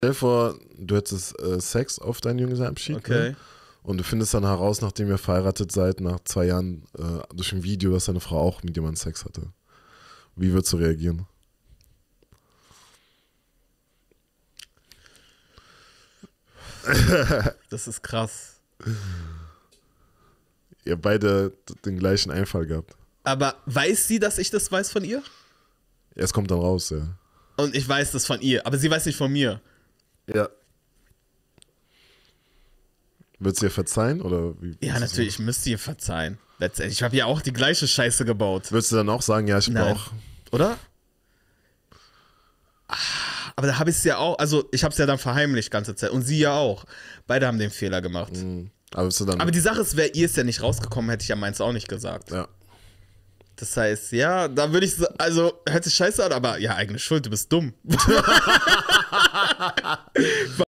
Stell dir vor, du hättest äh, Sex auf deinen Junggesellenabschied. Ne? Okay. Ne? Und du findest dann heraus, nachdem ihr verheiratet seid, nach zwei Jahren äh, durch ein Video, dass deine Frau auch mit jemandem Sex hatte. Wie würdest du reagieren? Das ist krass. Ihr beide den gleichen Einfall gehabt. Aber weiß sie, dass ich das weiß von ihr? Ja, es kommt dann raus, ja. Und ich weiß das von ihr, aber sie weiß nicht von mir. Ja. Würdest du ihr verzeihen? Oder wie, ja, natürlich, ich müsste ihr verzeihen. Letztendlich, ich habe ja auch die gleiche Scheiße gebaut. Würdest du dann auch sagen, ja, ich habe auch. Oder? Aber da habe ich es ja auch, also ich habe es ja dann verheimlicht ganze Zeit und sie ja auch. Beide haben den Fehler gemacht. Mhm. Aber, Aber, die Sache ist, wäre ihr es ja nicht rausgekommen, hätte ich ja meins auch nicht gesagt. Ja. Das heißt, ja, da würde ich, also, hört sich scheiße an, aber ja, eigene Schuld, du bist dumm.